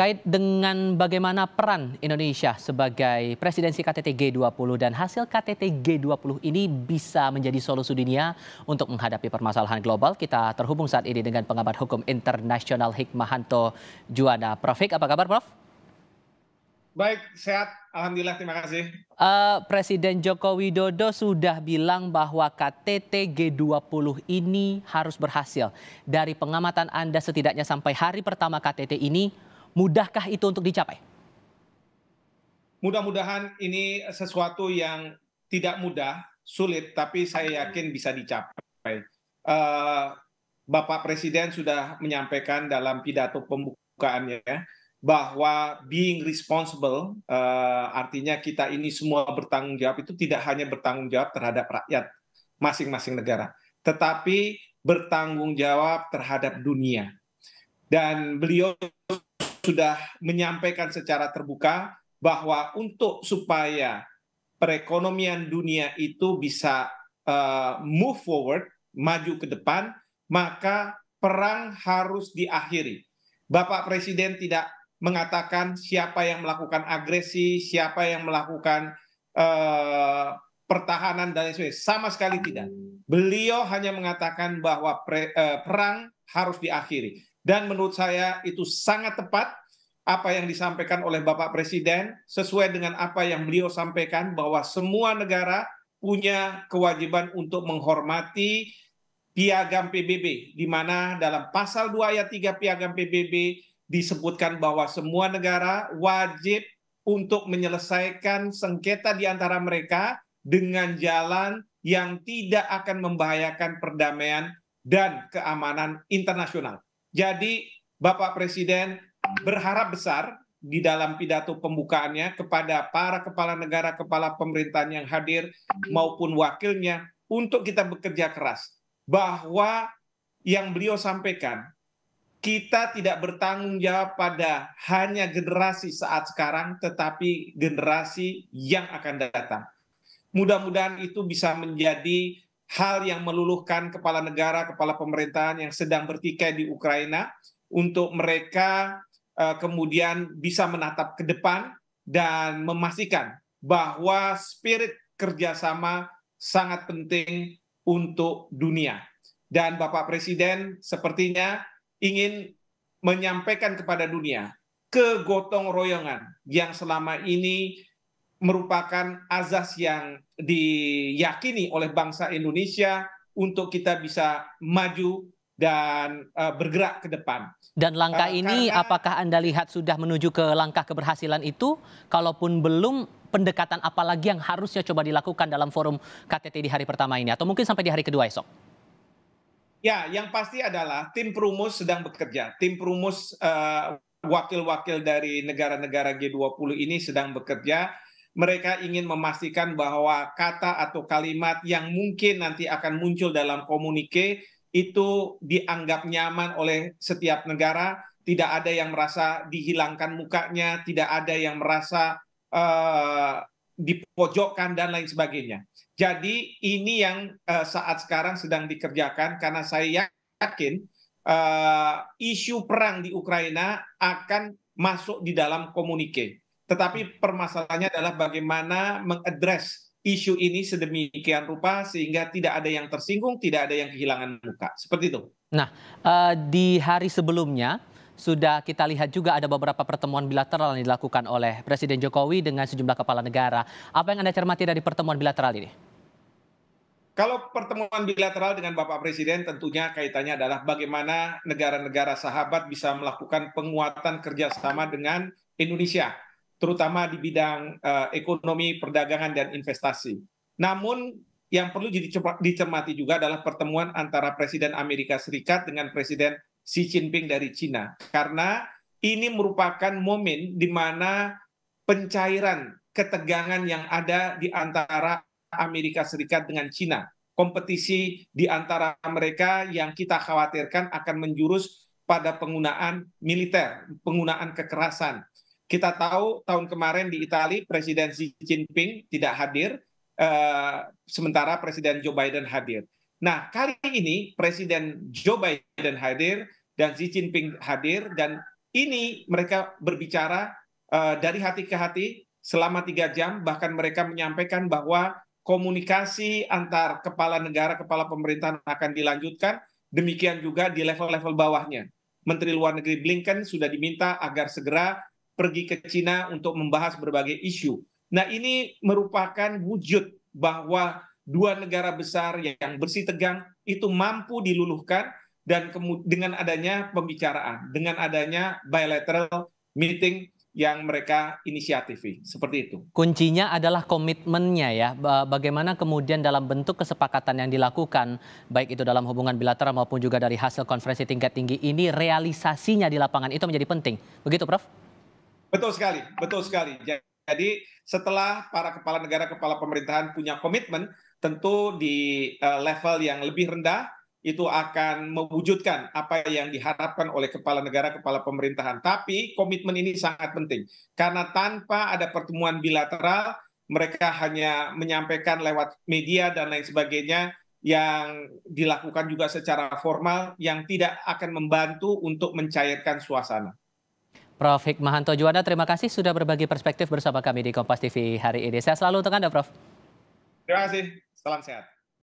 terkait dengan bagaimana peran Indonesia sebagai presidensi KTT G20 dan hasil KTT G20 ini bisa menjadi solusi dunia untuk menghadapi permasalahan global. Kita terhubung saat ini dengan pengamat hukum internasional Hikmahanto Juwana. Prof Hik, apa kabar Prof? Baik, sehat. Alhamdulillah, terima kasih. Uh, Presiden Joko Widodo sudah bilang bahwa KTT G20 ini harus berhasil. Dari pengamatan Anda setidaknya sampai hari pertama KTT ini, Mudahkah itu untuk dicapai? Mudah-mudahan ini sesuatu yang tidak mudah, sulit, tapi saya yakin bisa dicapai. Uh, Bapak Presiden sudah menyampaikan dalam pidato pembukaannya ya, bahwa being responsible uh, artinya kita ini semua bertanggung jawab itu tidak hanya bertanggung jawab terhadap rakyat masing-masing negara, tetapi bertanggung jawab terhadap dunia. Dan beliau sudah menyampaikan secara terbuka bahwa untuk supaya perekonomian dunia itu bisa uh, move forward, maju ke depan, maka perang harus diakhiri. Bapak Presiden tidak mengatakan siapa yang melakukan agresi, siapa yang melakukan uh, pertahanan dan sebagainya. Sama sekali tidak. Beliau hanya mengatakan bahwa pre, uh, perang harus diakhiri. Dan menurut saya itu sangat tepat apa yang disampaikan oleh Bapak Presiden sesuai dengan apa yang beliau sampaikan bahwa semua negara punya kewajiban untuk menghormati piagam PBB di mana dalam pasal 2 ayat 3 piagam PBB disebutkan bahwa semua negara wajib untuk menyelesaikan sengketa di antara mereka dengan jalan yang tidak akan membahayakan perdamaian dan keamanan internasional. Jadi Bapak Presiden berharap besar di dalam pidato pembukaannya kepada para kepala negara, kepala pemerintahan yang hadir maupun wakilnya untuk kita bekerja keras bahwa yang beliau sampaikan kita tidak bertanggung jawab pada hanya generasi saat sekarang tetapi generasi yang akan datang. Mudah-mudahan itu bisa menjadi hal yang meluluhkan kepala negara, kepala pemerintahan yang sedang bertikai di Ukraina untuk mereka uh, kemudian bisa menatap ke depan dan memastikan bahwa spirit kerjasama sangat penting untuk dunia. Dan Bapak Presiden sepertinya ingin menyampaikan kepada dunia kegotong royongan yang selama ini merupakan azas yang diyakini oleh bangsa Indonesia untuk kita bisa maju dan uh, bergerak ke depan. Dan langkah uh, ini karena, apakah Anda lihat sudah menuju ke langkah keberhasilan itu? Kalaupun belum, pendekatan apa lagi yang harusnya coba dilakukan dalam forum KTT di hari pertama ini? Atau mungkin sampai di hari kedua esok? Ya, yang pasti adalah tim perumus sedang bekerja. Tim perumus eh, wakil-wakil uh, wakil -wakil dari negara-negara G20 ini sedang bekerja mereka ingin memastikan bahwa kata atau kalimat yang mungkin nanti akan muncul dalam komunike itu dianggap nyaman oleh setiap negara, tidak ada yang merasa dihilangkan mukanya, tidak ada yang merasa uh, dipojokkan dan lain sebagainya. Jadi ini yang uh, saat sekarang sedang dikerjakan karena saya yakin uh, isu perang di Ukraina akan masuk di dalam komunike. Tetapi permasalahannya adalah bagaimana mengadres isu ini sedemikian rupa sehingga tidak ada yang tersinggung, tidak ada yang kehilangan muka. Seperti itu. Nah, eh, di hari sebelumnya sudah kita lihat juga ada beberapa pertemuan bilateral yang dilakukan oleh Presiden Jokowi dengan sejumlah kepala negara. Apa yang Anda cermati dari pertemuan bilateral ini? Kalau pertemuan bilateral dengan Bapak Presiden tentunya kaitannya adalah bagaimana negara-negara sahabat bisa melakukan penguatan kerjasama dengan Indonesia terutama di bidang uh, ekonomi, perdagangan, dan investasi. Namun yang perlu dicermati juga adalah pertemuan antara Presiden Amerika Serikat dengan Presiden Xi Jinping dari China, Karena ini merupakan momen di mana pencairan ketegangan yang ada di antara Amerika Serikat dengan China, Kompetisi di antara mereka yang kita khawatirkan akan menjurus pada penggunaan militer, penggunaan kekerasan, kita tahu tahun kemarin di Italia Presiden Xi Jinping tidak hadir, eh, sementara Presiden Joe Biden hadir. Nah, kali ini Presiden Joe Biden hadir dan Xi Jinping hadir dan ini mereka berbicara eh, dari hati ke hati selama tiga jam, bahkan mereka menyampaikan bahwa komunikasi antar kepala negara, kepala pemerintahan akan dilanjutkan, demikian juga di level-level bawahnya. Menteri Luar Negeri Blinken sudah diminta agar segera pergi ke Cina untuk membahas berbagai isu. Nah, ini merupakan wujud bahwa dua negara besar yang bersih tegang itu mampu diluluhkan dan dengan adanya pembicaraan, dengan adanya bilateral meeting yang mereka inisiatifi seperti itu. Kuncinya adalah komitmennya ya. Bagaimana kemudian dalam bentuk kesepakatan yang dilakukan baik itu dalam hubungan bilateral maupun juga dari hasil konferensi tingkat tinggi ini realisasinya di lapangan itu menjadi penting. Begitu Prof? Betul sekali, betul sekali. Jadi setelah para kepala negara, kepala pemerintahan punya komitmen, tentu di eh, level yang lebih rendah itu akan mewujudkan apa yang diharapkan oleh kepala negara, kepala pemerintahan. Tapi komitmen ini sangat penting karena tanpa ada pertemuan bilateral, mereka hanya menyampaikan lewat media dan lain sebagainya yang dilakukan juga secara formal yang tidak akan membantu untuk mencairkan suasana. Prof. Hikmahanto Juwanda, terima kasih sudah berbagi perspektif bersama kami di Kompas TV hari ini. Saya selalu untuk Anda, Prof. Terima kasih. Salam sehat.